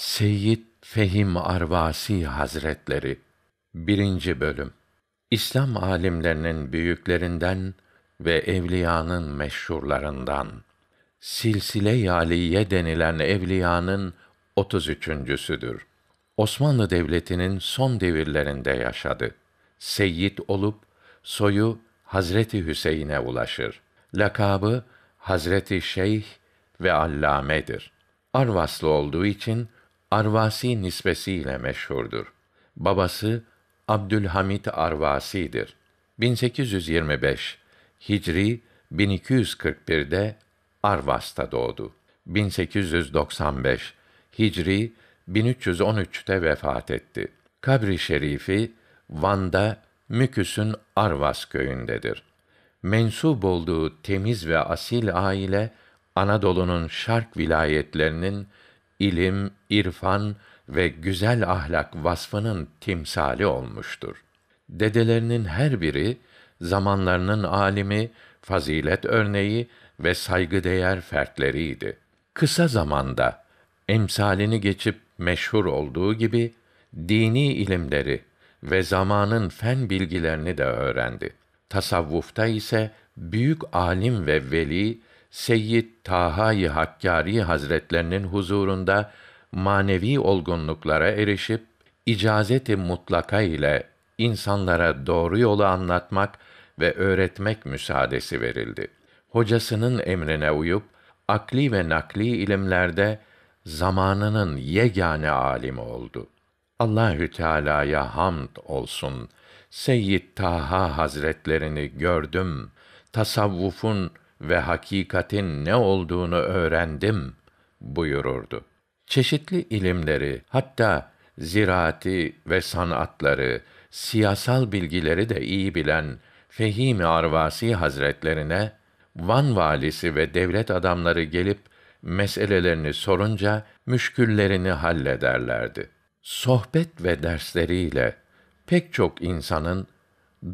Seyyid Fehim Arvasi Hazretleri 1. bölüm İslam alimlerinin büyüklerinden ve evliyanın meşhurlarından Silsile Yaliye denilen evliyanın 33.südür. Osmanlı Devleti'nin son devirlerinde yaşadı. Seyyid olup soyu Hazreti Hüseyin'e ulaşır. Lakabı Hazreti Şeyh ve Allame'dir. Arvaslı olduğu için Arvasi nisbesiyle meşhurdur. Babası Abdülhamit Arvasi'dir. 1825 Hicri 1241'de Arvas'ta doğdu. 1895 Hicri 1313'te vefat etti. Kabri şerifi Van'da Müküs'ün Arvas köyündedir. Mensup olduğu temiz ve asil aile Anadolu'nun şark vilayetlerinin ilim, irfan ve güzel ahlak vasfının timsali olmuştur. Dedelerinin her biri zamanlarının alimi, fazilet örneği ve saygıdeğer fertleriydi. Kısa zamanda emsalini geçip meşhur olduğu gibi dini ilimleri ve zamanın fen bilgilerini de öğrendi. Tasavvufta ise büyük alim ve veli Seyyid Taha-i Hakkari Hazretlerinin huzurunda manevi olgunluklara erişip icazeti mutlaka ile insanlara doğru yolu anlatmak ve öğretmek müsaadesi verildi. Hocasının emrine uyup akli ve nakli ilimlerde zamanının yegane alimi oldu. Allahü Teala'ya hamd olsun. Seyyid Taha Hazretlerini gördüm. Tasavvufun ve hakikatin ne olduğunu öğrendim buyururdu. Çeşitli ilimleri hatta ziraati ve sanatları, siyasal bilgileri de iyi bilen Fehim Arvasi Hazretlerine Van valisi ve devlet adamları gelip meselelerini sorunca müşküllerini hallederlerdi. Sohbet ve dersleriyle pek çok insanın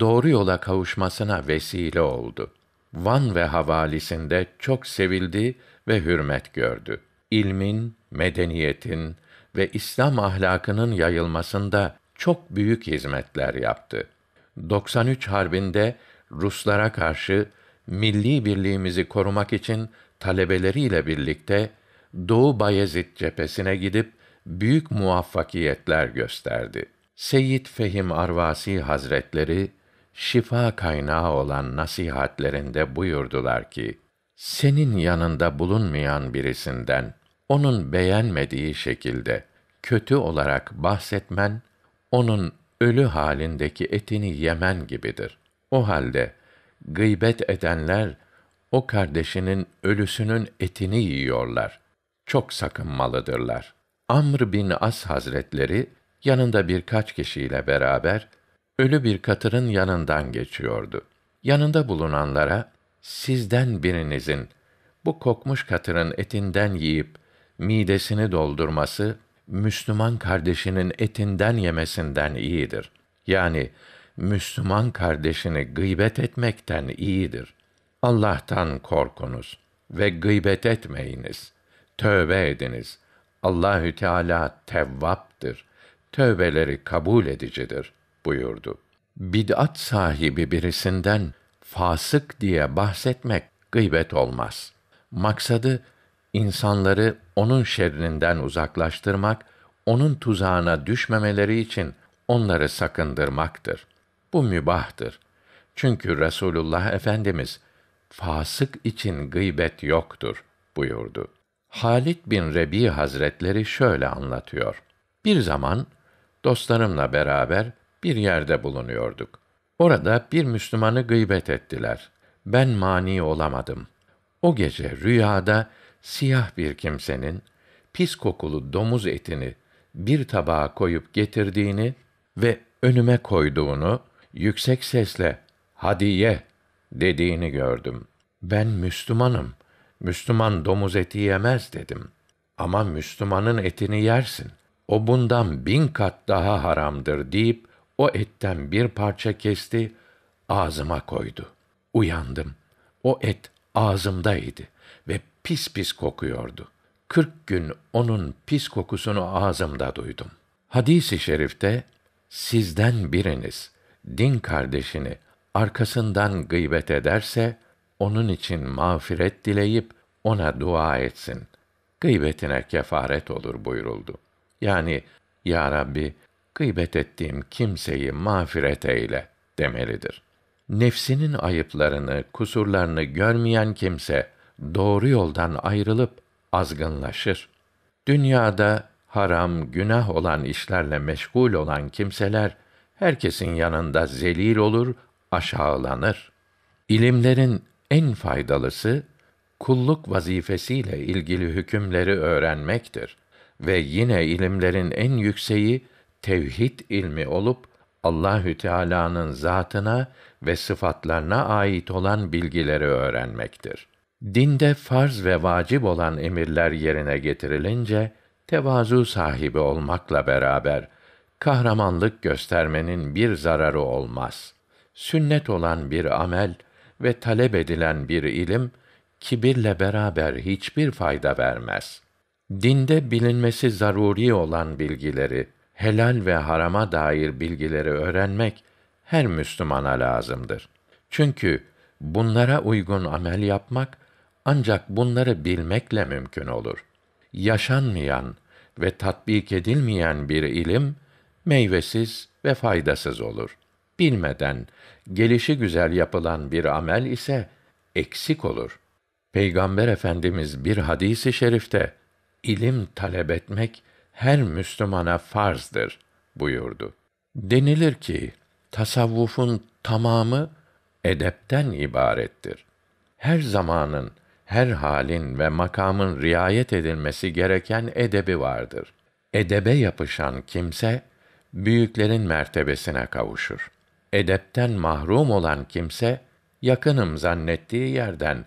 doğru yola kavuşmasına vesile oldu. Van ve havalisinde çok sevildi ve hürmet gördü. İlmin, medeniyetin ve İslam ahlakının yayılmasında çok büyük hizmetler yaptı. 93 harbinde Ruslara karşı milli birliğimizi korumak için talebeleriyle birlikte Doğu Bayezid cephesine gidip büyük muvaffakiyetler gösterdi. Seyyid Fehim Arvasi Hazretleri şifa kaynağı olan nasihatlerinde buyurdular ki, senin yanında bulunmayan birisinden, onun beğenmediği şekilde kötü olarak bahsetmen, onun ölü halindeki etini yemen gibidir. O halde gıybet edenler o kardeşinin ölüsünün etini yiyorlar. Çok sakınmalıdırlar. Amr bin As Hazretleri yanında birkaç kişiyle beraber ölü bir katırın yanından geçiyordu. Yanında bulunanlara, sizden birinizin bu kokmuş katırın etinden yiyip midesini doldurması, Müslüman kardeşinin etinden yemesinden iyidir. Yani Müslüman kardeşini gıybet etmekten iyidir. Allah'tan korkunuz ve gıybet etmeyiniz. Tövbe ediniz. Allahü Teala tevvaptır. Tövbeleri kabul edicidir.'' buyurdu. Bid'at sahibi birisinden fasık diye bahsetmek gıybet olmaz. Maksadı insanları onun şerrinden uzaklaştırmak, onun tuzağına düşmemeleri için onları sakındırmaktır. Bu mübahtır. Çünkü Resulullah Efendimiz fasık için gıybet yoktur buyurdu. Halit bin Rebi Hazretleri şöyle anlatıyor. Bir zaman dostlarımla beraber bir yerde bulunuyorduk. Orada bir Müslümanı gıybet ettiler. Ben mani olamadım. O gece rüyada siyah bir kimsenin pis kokulu domuz etini bir tabağa koyup getirdiğini ve önüme koyduğunu yüksek sesle hadiye dediğini gördüm. Ben Müslümanım. Müslüman domuz eti yemez dedim. Ama Müslümanın etini yersin. O bundan bin kat daha haramdır deyip o etten bir parça kesti, ağzıma koydu. Uyandım. O et ağzımdaydı ve pis pis kokuyordu. Kırk gün onun pis kokusunu ağzımda duydum. Hadis-i şerifte, sizden biriniz, din kardeşini arkasından gıybet ederse, onun için mağfiret dileyip ona dua etsin. Gıybetine kefaret olur buyuruldu. Yani, Ya Rabbi, gıybet ettiğim kimseyi mağfiret eyle demelidir. Nefsinin ayıplarını, kusurlarını görmeyen kimse doğru yoldan ayrılıp azgınlaşır. Dünyada haram, günah olan işlerle meşgul olan kimseler herkesin yanında zelil olur, aşağılanır. İlimlerin en faydalısı kulluk vazifesiyle ilgili hükümleri öğrenmektir ve yine ilimlerin en yükseği tevhid ilmi olup Allahü Teala'nın zatına ve sıfatlarına ait olan bilgileri öğrenmektir. Dinde farz ve vacip olan emirler yerine getirilince tevazu sahibi olmakla beraber kahramanlık göstermenin bir zararı olmaz. Sünnet olan bir amel ve talep edilen bir ilim kibirle beraber hiçbir fayda vermez. Dinde bilinmesi zaruri olan bilgileri helal ve harama dair bilgileri öğrenmek her Müslümana lazımdır. Çünkü bunlara uygun amel yapmak ancak bunları bilmekle mümkün olur. Yaşanmayan ve tatbik edilmeyen bir ilim meyvesiz ve faydasız olur. Bilmeden gelişi güzel yapılan bir amel ise eksik olur. Peygamber Efendimiz bir hadisi şerifte ilim talep etmek her Müslümana farzdır buyurdu. Denilir ki tasavvufun tamamı edepten ibarettir. Her zamanın, her halin ve makamın riayet edilmesi gereken edebi vardır. Edebe yapışan kimse büyüklerin mertebesine kavuşur. Edepten mahrum olan kimse yakınım zannettiği yerden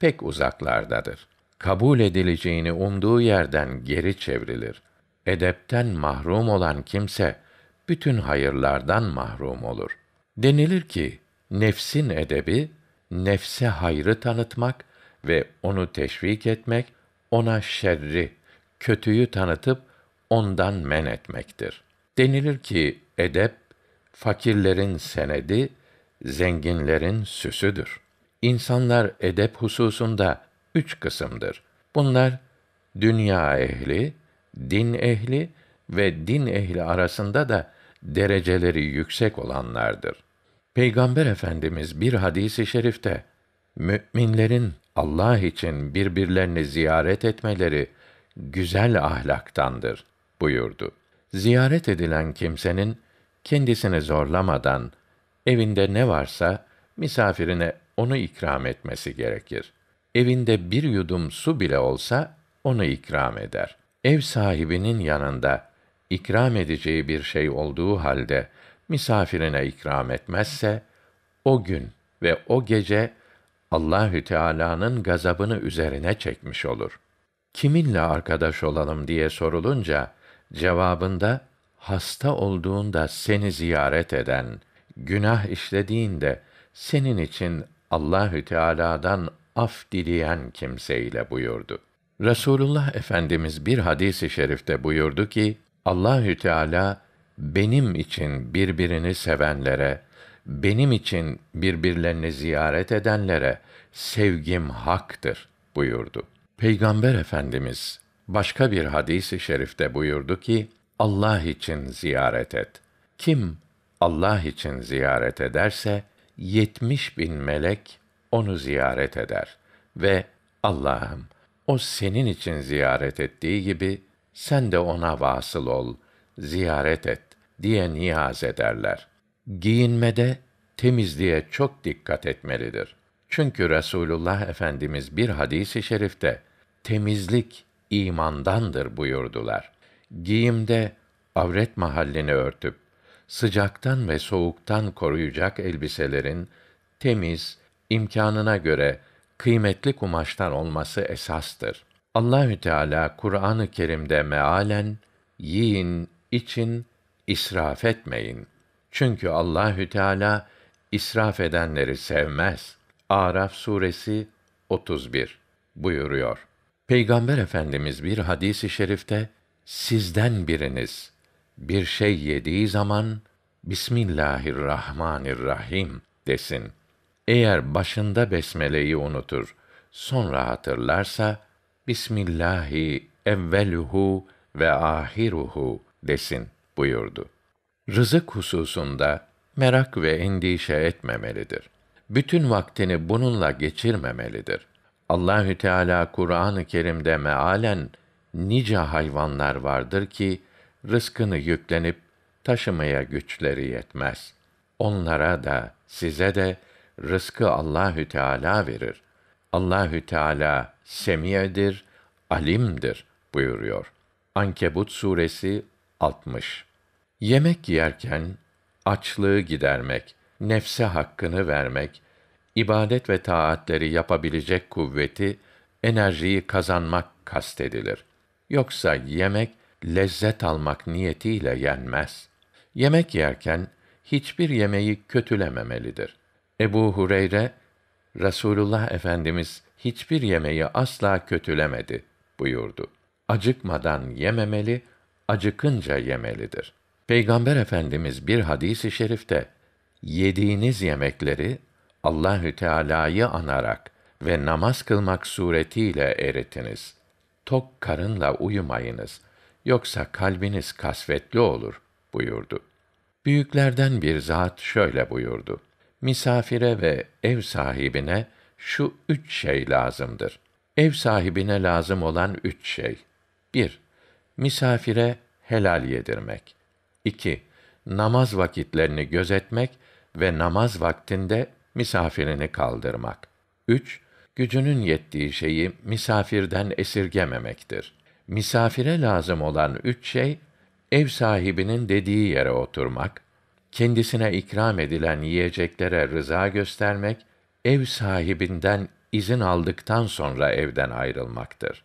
pek uzaklardadır. Kabul edileceğini umduğu yerden geri çevrilir edepten mahrum olan kimse bütün hayırlardan mahrum olur. Denilir ki nefsin edebi nefse hayrı tanıtmak ve onu teşvik etmek, ona şerri, kötüyü tanıtıp ondan men etmektir. Denilir ki edep fakirlerin senedi, zenginlerin süsüdür. İnsanlar edep hususunda üç kısımdır. Bunlar dünya ehli, din ehli ve din ehli arasında da dereceleri yüksek olanlardır. Peygamber Efendimiz bir hadisi şerifte müminlerin Allah için birbirlerini ziyaret etmeleri güzel ahlaktandır buyurdu. Ziyaret edilen kimsenin kendisini zorlamadan evinde ne varsa misafirine onu ikram etmesi gerekir. Evinde bir yudum su bile olsa onu ikram eder ev sahibinin yanında ikram edeceği bir şey olduğu halde misafirine ikram etmezse o gün ve o gece Allahü Teala'nın gazabını üzerine çekmiş olur. Kiminle arkadaş olalım diye sorulunca cevabında hasta olduğunda seni ziyaret eden, günah işlediğinde senin için Allahü Teala'dan af dileyen kimseyle buyurdu. Resulullah Efendimiz bir hadisi şerifte buyurdu ki Allahü Teala benim için birbirini sevenlere, benim için birbirlerini ziyaret edenlere sevgim haktır buyurdu. Peygamber Efendimiz başka bir hadisi şerifte buyurdu ki Allah için ziyaret et. Kim Allah için ziyaret ederse yetmiş bin melek onu ziyaret eder ve Allah'ım o senin için ziyaret ettiği gibi sen de ona vasıl ol, ziyaret et diye niyaz ederler. Giyinmede temizliğe çok dikkat etmelidir. Çünkü Resulullah Efendimiz bir hadisi şerifte temizlik imandandır buyurdular. Giyimde avret mahallini örtüp sıcaktan ve soğuktan koruyacak elbiselerin temiz, imkanına göre kıymetli kumaştan olması esastır. Allahü Teala Kur'an-ı Kerim'de mealen yiyin, için israf etmeyin. Çünkü Allahü Teala israf edenleri sevmez. Araf suresi 31 buyuruyor. Peygamber Efendimiz bir hadisi i şerifte sizden biriniz bir şey yediği zaman Bismillahirrahmanirrahim desin eğer başında besmeleyi unutur, sonra hatırlarsa Bismillahi evveluhu ve ahiruhu desin buyurdu. Rızık hususunda merak ve endişe etmemelidir. Bütün vaktini bununla geçirmemelidir. Allahü Teala Kur'an-ı Kerim'de mealen nice hayvanlar vardır ki rızkını yüklenip taşımaya güçleri yetmez. Onlara da size de rızkı Allahü Teala verir. Allahü Teala semiyedir, alimdir buyuruyor. Ankebut suresi 60. Yemek yerken açlığı gidermek, nefse hakkını vermek, ibadet ve taatleri yapabilecek kuvveti, enerjiyi kazanmak kastedilir. Yoksa yemek lezzet almak niyetiyle yenmez. Yemek yerken hiçbir yemeği kötülememelidir. Ebu Hureyre Rasulullah Efendimiz hiçbir yemeği asla kötülemedi buyurdu. Acıkmadan yememeli, acıkınca yemelidir. Peygamber Efendimiz bir hadisi şerifte yediğiniz yemekleri Allahü Teala'yı anarak ve namaz kılmak suretiyle eritiniz. Tok karınla uyumayınız. Yoksa kalbiniz kasvetli olur buyurdu. Büyüklerden bir zat şöyle buyurdu misafire ve ev sahibine şu üç şey lazımdır. Ev sahibine lazım olan üç şey. 1. Misafire helal yedirmek. 2. Namaz vakitlerini gözetmek ve namaz vaktinde misafirini kaldırmak. 3. Gücünün yettiği şeyi misafirden esirgememektir. Misafire lazım olan üç şey, ev sahibinin dediği yere oturmak, kendisine ikram edilen yiyeceklere rıza göstermek, ev sahibinden izin aldıktan sonra evden ayrılmaktır.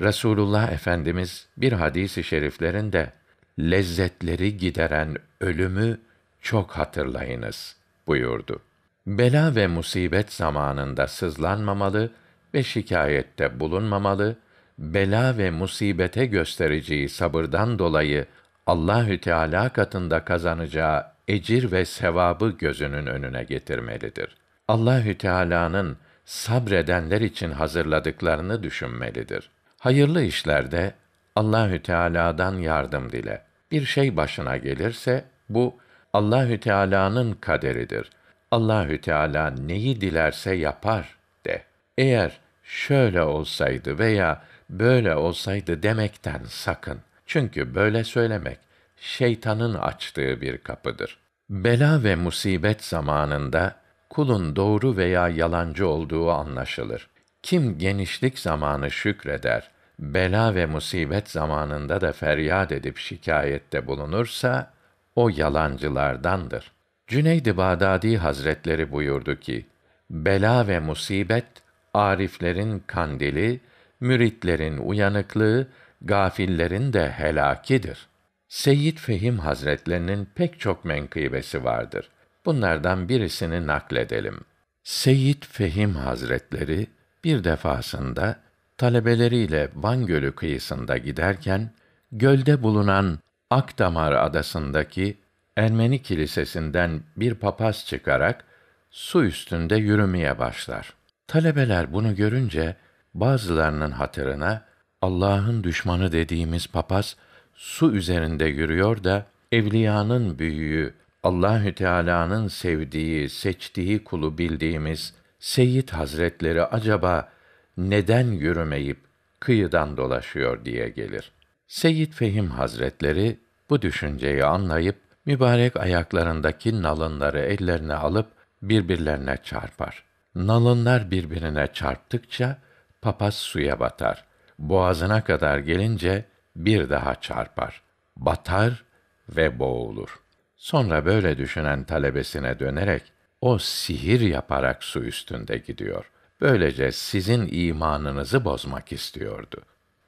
Resulullah Efendimiz bir hadisi i şeriflerinde lezzetleri gideren ölümü çok hatırlayınız buyurdu. Bela ve musibet zamanında sızlanmamalı ve şikayette bulunmamalı, bela ve musibete göstereceği sabırdan dolayı Allahü Teala katında kazanacağı ecir ve sevabı gözünün önüne getirmelidir. Allahü Teala'nın sabredenler için hazırladıklarını düşünmelidir. Hayırlı işlerde Allahü Teala'dan yardım dile. Bir şey başına gelirse bu Allahü Teala'nın kaderidir. Allahü Teala neyi dilerse yapar de. Eğer şöyle olsaydı veya böyle olsaydı demekten sakın. Çünkü böyle söylemek şeytanın açtığı bir kapıdır. Bela ve musibet zamanında kulun doğru veya yalancı olduğu anlaşılır. Kim genişlik zamanı şükreder, bela ve musibet zamanında da feryat edip şikayette bulunursa o yalancılardandır. Cüneyd-i Bağdadi Hazretleri buyurdu ki: Bela ve musibet ariflerin kandili, müritlerin uyanıklığı, gafillerin de helakidir. Seyyid Fehim Hazretlerinin pek çok menkıbesi vardır. Bunlardan birisini nakledelim. Seyyid Fehim Hazretleri bir defasında talebeleriyle Van Gölü kıyısında giderken gölde bulunan Akdamar adasındaki Ermeni kilisesinden bir papaz çıkarak su üstünde yürümeye başlar. Talebeler bunu görünce bazılarının hatırına Allah'ın düşmanı dediğimiz papaz su üzerinde yürüyor da evliyanın büyüğü, Allahü Teala'nın sevdiği, seçtiği kulu bildiğimiz Seyyid Hazretleri acaba neden yürümeyip kıyıdan dolaşıyor diye gelir. Seyyid Fehim Hazretleri bu düşünceyi anlayıp mübarek ayaklarındaki nalınları ellerine alıp birbirlerine çarpar. Nalınlar birbirine çarptıkça papaz suya batar. Boğazına kadar gelince bir daha çarpar, batar ve boğulur. Sonra böyle düşünen talebesine dönerek o sihir yaparak su üstünde gidiyor. Böylece sizin imanınızı bozmak istiyordu.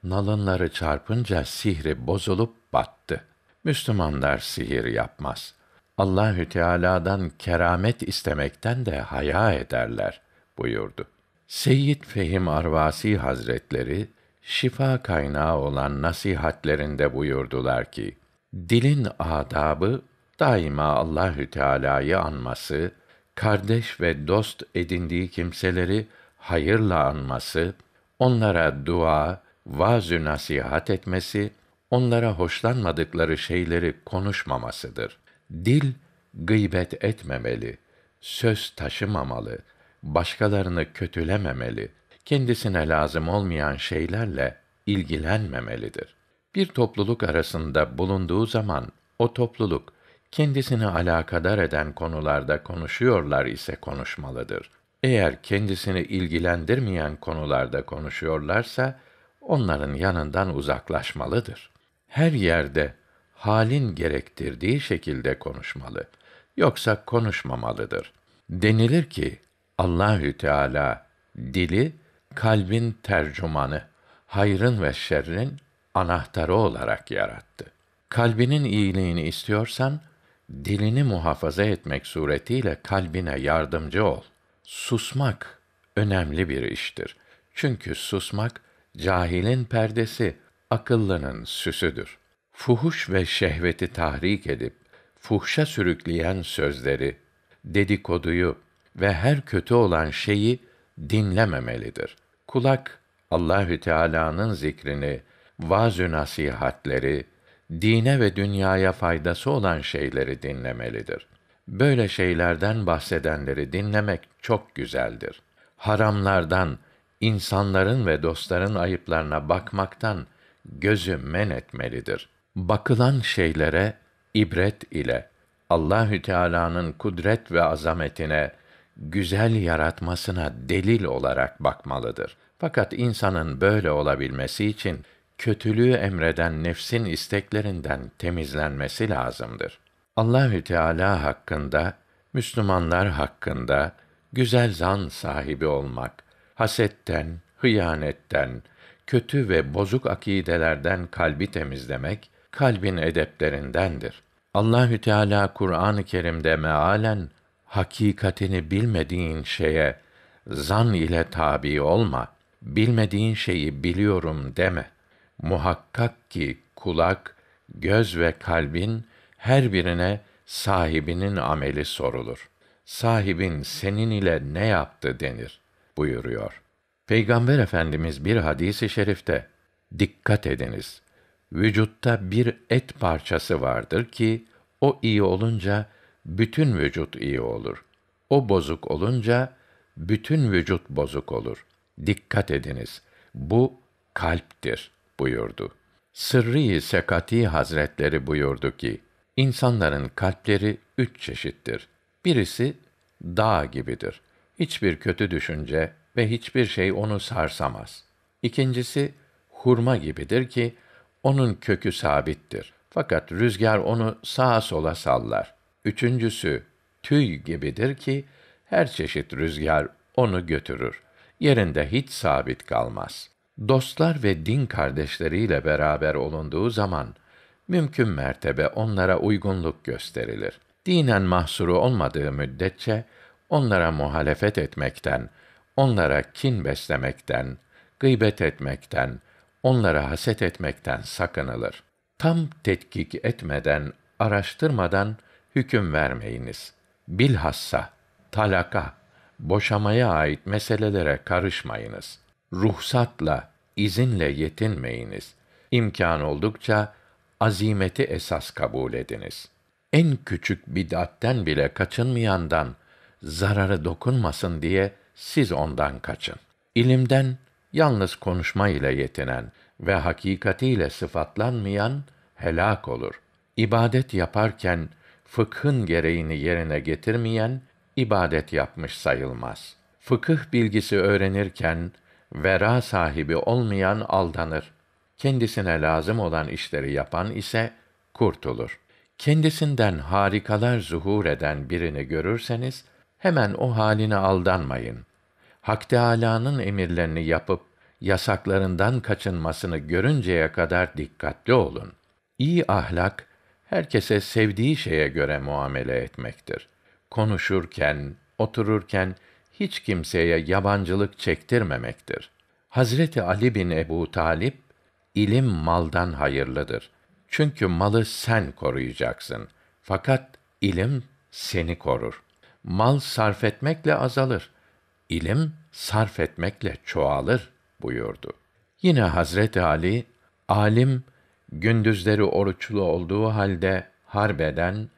Nalınları çarpınca sihri bozulup battı. Müslümanlar sihir yapmaz. Allahü Teala'dan keramet istemekten de haya ederler buyurdu. Seyyid Fehim Arvasi Hazretleri şifa kaynağı olan nasihatlerinde buyurdular ki: Dilin adabı daima Allahü Teala'yı anması, kardeş ve dost edindiği kimseleri hayırla anması, onlara dua, vaazü nasihat etmesi, onlara hoşlanmadıkları şeyleri konuşmamasıdır. Dil gıybet etmemeli, söz taşımamalı, başkalarını kötülememeli.'' kendisine lazım olmayan şeylerle ilgilenmemelidir. Bir topluluk arasında bulunduğu zaman o topluluk kendisini alakadar eden konularda konuşuyorlar ise konuşmalıdır. Eğer kendisini ilgilendirmeyen konularda konuşuyorlarsa onların yanından uzaklaşmalıdır. Her yerde halin gerektirdiği şekilde konuşmalı yoksa konuşmamalıdır. Denilir ki Allahü Teala dili kalbin tercümanı, hayrın ve şerrin anahtarı olarak yarattı. Kalbinin iyiliğini istiyorsan, dilini muhafaza etmek suretiyle kalbine yardımcı ol. Susmak önemli bir iştir. Çünkü susmak cahilin perdesi, akıllının süsüdür. Fuhuş ve şehveti tahrik edip fuhşa sürükleyen sözleri, dedikoduyu ve her kötü olan şeyi dinlememelidir. Kulak Allahü Teala'nın zikrini, vaaz nasihatleri, dine ve dünyaya faydası olan şeyleri dinlemelidir. Böyle şeylerden bahsedenleri dinlemek çok güzeldir. Haramlardan, insanların ve dostların ayıplarına bakmaktan gözü men etmelidir. Bakılan şeylere ibret ile Allahü Teala'nın kudret ve azametine güzel yaratmasına delil olarak bakmalıdır. Fakat insanın böyle olabilmesi için kötülüğü emreden nefsin isteklerinden temizlenmesi lazımdır. Allahü Teala hakkında, Müslümanlar hakkında güzel zan sahibi olmak, hasetten, hıyanetten, kötü ve bozuk akidelerden kalbi temizlemek kalbin edeplerindendir. Allahü Teala Kur'an-ı Kerim'de mealen hakikatini bilmediğin şeye zan ile tabi olma. Bilmediğin şeyi biliyorum deme. Muhakkak ki kulak, göz ve kalbin her birine sahibinin ameli sorulur. Sahibin senin ile ne yaptı denir buyuruyor. Peygamber Efendimiz bir hadisi i şerifte dikkat ediniz. Vücutta bir et parçası vardır ki o iyi olunca bütün vücut iyi olur. O bozuk olunca bütün vücut bozuk olur. Dikkat ediniz. Bu kalptir buyurdu. Sırrı Sekati Hazretleri buyurdu ki, insanların kalpleri üç çeşittir. Birisi dağ gibidir. Hiçbir kötü düşünce ve hiçbir şey onu sarsamaz. İkincisi hurma gibidir ki onun kökü sabittir. Fakat rüzgar onu sağa sola sallar. Üçüncüsü tüy gibidir ki her çeşit rüzgar onu götürür. Yerinde hiç sabit kalmaz. Dostlar ve din kardeşleriyle beraber olunduğu zaman mümkün mertebe onlara uygunluk gösterilir. Dinen mahsuru olmadığı müddetçe onlara muhalefet etmekten, onlara kin beslemekten, gıybet etmekten, onlara haset etmekten sakınılır. Tam tetkik etmeden, araştırmadan hüküm vermeyiniz. Bilhassa talaka, boşamaya ait meselelere karışmayınız. Ruhsatla, izinle yetinmeyiniz. İmkan oldukça azimeti esas kabul ediniz. En küçük bid'atten bile kaçınmayandan zararı dokunmasın diye siz ondan kaçın. İlimden yalnız konuşma ile yetinen ve hakikatiyle sıfatlanmayan helak olur. İbadet yaparken fıkhın gereğini yerine getirmeyen ibadet yapmış sayılmaz. Fıkıh bilgisi öğrenirken vera sahibi olmayan aldanır. Kendisine lazım olan işleri yapan ise kurtulur. Kendisinden harikalar zuhur eden birini görürseniz hemen o haline aldanmayın. Hak Teâlâ'nın emirlerini yapıp yasaklarından kaçınmasını görünceye kadar dikkatli olun. İyi ahlak herkese sevdiği şeye göre muamele etmektir. Konuşurken, otururken hiç kimseye yabancılık çektirmemektir. Hazreti Ali bin Ebu Talip, ilim maldan hayırlıdır. Çünkü malı sen koruyacaksın. Fakat ilim seni korur. Mal sarf etmekle azalır. İlim sarf etmekle çoğalır buyurdu. Yine Hazreti Ali, alim gündüzleri oruçlu olduğu halde harbeden,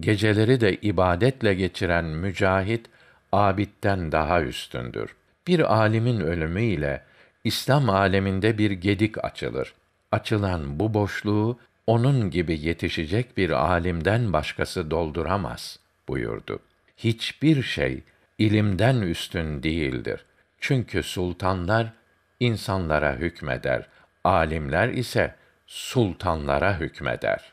geceleri de ibadetle geçiren mücahit abitten daha üstündür. Bir alimin ölümüyle İslam aleminde bir gedik açılır. Açılan bu boşluğu onun gibi yetişecek bir alimden başkası dolduramaz buyurdu. Hiçbir şey ilimden üstün değildir. Çünkü sultanlar insanlara hükmeder, alimler ise sultanlara hükmeder.